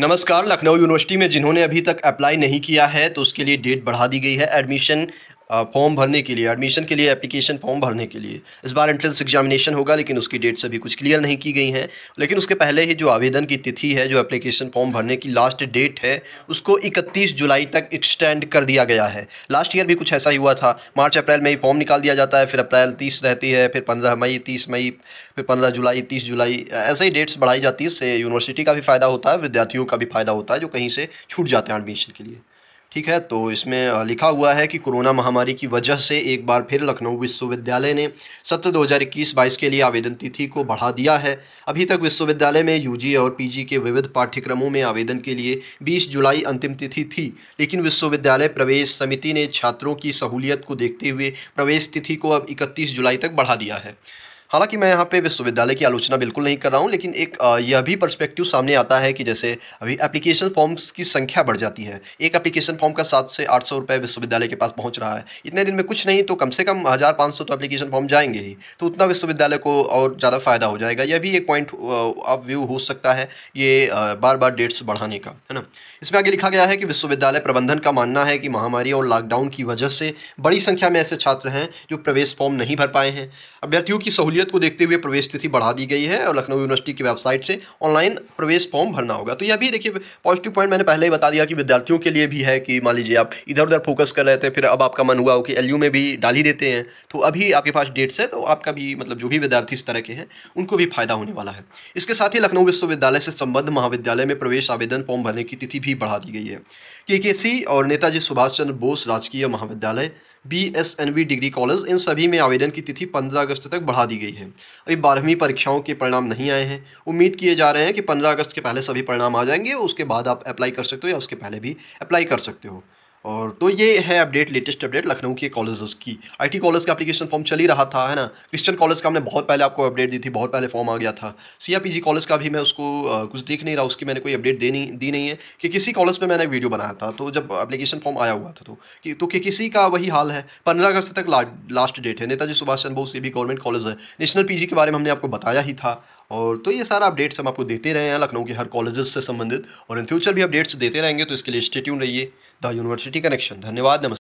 नमस्कार लखनऊ यूनिवर्सिटी में जिन्होंने अभी तक अप्लाई नहीं किया है तो उसके लिए डेट बढ़ा दी गई है एडमिशन फॉर्म भरने के लिए एडमिशन के लिए एप्लीकेशन फॉर्म भरने के लिए इस बार एंट्रेंस एग्जामिनेशन होगा लेकिन उसकी डेट्स अभी कुछ क्लियर नहीं की गई हैं लेकिन उसके पहले ही जो आवेदन की तिथि है जो एप्लीकेशन फॉर्म भरने की लास्ट डेट है उसको इकतीस जुलाई तक एक्सटेंड कर दिया गया है लास्ट ईयर भी कुछ ऐसा ही हुआ था मार्च अप्रैल में ही फॉर्म निकाल दिया जाता है फिर अप्रैल तीस रहती है फिर पंद्रह मई तीस मई फिर पंद्रह जुलाई तीस जुलाई ऐसे ही डेट्स बढ़ाई जाती है इससे यूनिवर्सिटी का भी फ़ायदा होता है विद्यार्थियों का भी फ़ायदा होता है जो कहीं से छूट जाते हैं एडमिशन के लिए ठीक है तो इसमें लिखा हुआ है कि कोरोना महामारी की वजह से एक बार फिर लखनऊ विश्वविद्यालय ने सत्र 2021-22 के लिए आवेदन तिथि को बढ़ा दिया है अभी तक विश्वविद्यालय में यूजी और पीजी के विविध पाठ्यक्रमों में आवेदन के लिए 20 जुलाई अंतिम तिथि थी लेकिन विश्वविद्यालय प्रवेश समिति ने छात्रों की सहूलियत को देखते हुए प्रवेश तिथि को अब इकतीस जुलाई तक बढ़ा दिया है हालांकि मैं यहाँ पे विश्वविद्यालय की आलोचना बिल्कुल नहीं कर रहा हूँ लेकिन एक यह भी पर्सपेक्टिव सामने आता है कि जैसे अभी एप्लीकेशन फॉर्म्स की संख्या बढ़ जाती है एक एप्लीकेशन फॉर्म का सात से आठ सौ रुपये विश्वविद्यालय के पास पहुँच रहा है इतने दिन में कुछ नहीं तो कम से कम हज़ार पाँच सौ तो एप्लीकेशन फॉर्म जाएंगे ही तो उतना विश्वविद्यालय को और ज़्यादा फ़ायदा हो जाएगा यह भी एक पॉइंट ऑफ व्यू हो सकता है ये बार बार डेट्स बढ़ाने का है ना इसमें आगे लिखा गया है कि विश्वविद्यालय प्रबंधन का मानना है कि महामारी और लॉकडाउन की वजह से बड़ी संख्या में ऐसे छात्र हैं जो प्रवेश फॉर्म नहीं भर पाए हैं अभ्यर्थियों की सहूलियत सहूलियत को देखते हुए प्रवेश तिथि बढ़ा दी गई है और लखनऊ यूनिवर्सिटी की वेबसाइट से ऑनलाइन प्रवेश फॉर्म भरना होगा तो यह भी देखिए पॉजिटिव पॉइंट मैंने पहले ही बता दिया कि विद्यार्थियों के लिए भी है कि मान लीजिए आप इधर उधर फोकस कर रहे थे फिर अब आपका मन हुआ हो कि एल में भी डाल ही देते हैं तो अभी आपके पास डेट्स है तो आपका भी मतलब जो भी विद्यार्थी इस तरह के हैं उनको भी फायदा होने वाला है इसके साथ ही लखनऊ विश्वविद्यालय से संबद्ध महाविद्यालय में प्रवेश आवेदन फॉर्म भरने की तिथि भी बढ़ा दी गई है के और नेताजी सुभाष चंद्र बोस राजकीय महाविद्यालय B S N B degree college इन सभी में आवेदन की तिथि 15 अगस्त तक बढ़ा दी गई है अभी बारहवीं परीक्षाओं के परिणाम नहीं आए हैं उम्मीद किए जा रहे हैं कि 15 अगस्त के पहले सभी परिणाम आ जाएंगे उसके बाद आप अप्लाई कर सकते हो या उसके पहले भी अप्लाई कर सकते हो और तो ये है अपडेट लेटेस्ट अपडेट लखनऊ के कॉलेजेस की आईटी कॉलेज का एप्लीकेशन फॉर्म चल ही रहा था है ना क्रिश्चियन कॉलेज का हमने बहुत पहले आपको अपडेट दी थी बहुत पहले फॉर्म आ गया था सीआरपीजी कॉलेज का भी मैं उसको कुछ देख नहीं रहा उसकी मैंने कोई अपडेट दे नहीं दी नहीं है कि किसी कॉलेज पर मैंने वीडियो बनाया था तो जब अपलीकेशन फॉर्म आया हुआ था तो कि तो कि किसी का वही हाल है पंद्रह अगस्त तक ला, लास्ट डेट है नेताजी सुभाष चंद्र बोस ये भी गवर्नमेंट कॉलेज है नेशनल पी के बारे में हमने आपको बताया ही था और तो ये सारा अपडेट्स हम आपको देते रहे हैं लखनऊ के हर कॉलेज से संबंधित और इन फ्यूचर भी अपडेट्स देते रहेंगे तो इसके लिए स्टेट्यून रहिए द यूनिवर्सिटी कनेक्शन धन्यवाद नमस्कार